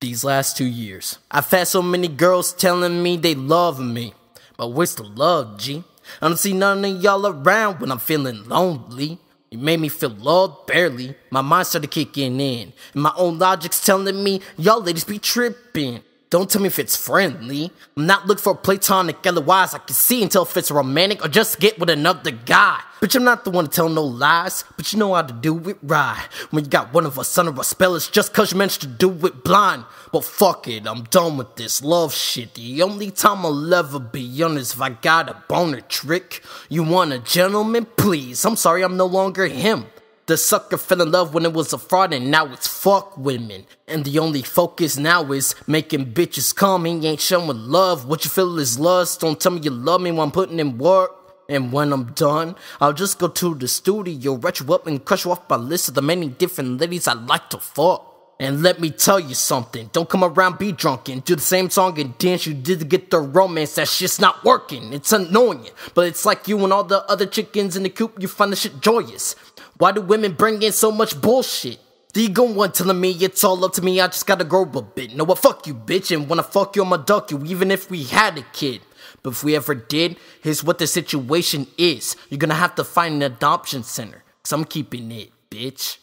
these last two years. I've had so many girls telling me they love me, but where's the love, G? I don't see none of y'all around when I'm feeling lonely. You made me feel loved barely. My mind started kicking in, and my own logic's telling me y'all ladies be tripping. Don't tell me if it's friendly. I'm not looking for platonic, otherwise I can see until if it's romantic or just get with another guy. Bitch, I'm not the one to tell no lies, but you know how to do it right. When you got one of us under a spell, it's just cause you managed to do it blind. But fuck it, I'm done with this love shit. The only time I'll ever be honest if I got a boner trick. You want a gentleman? Please, I'm sorry, I'm no longer him. The sucker fell in love when it was a fraud and now it's fuck women. And the only focus now is making bitches come. He ain't showing love. What you feel is lust. Don't tell me you love me while I'm putting in work. And when I'm done, I'll just go to the studio, retch you up and crush you off my list of the many different ladies I like to fuck. And let me tell you something, don't come around be drunken. Do the same song and dance you did to get the romance. That shit's not working, it's annoying. But it's like you and all the other chickens in the coop, you find the shit joyous. Why do women bring in so much bullshit? The ego one telling me it's all up to me, I just gotta grow a bit. No, what fuck you, bitch, and wanna fuck you, I'ma duck you, even if we had a kid. But if we ever did, here's what the situation is. You're gonna have to find an adoption center, cause I'm keeping it, bitch.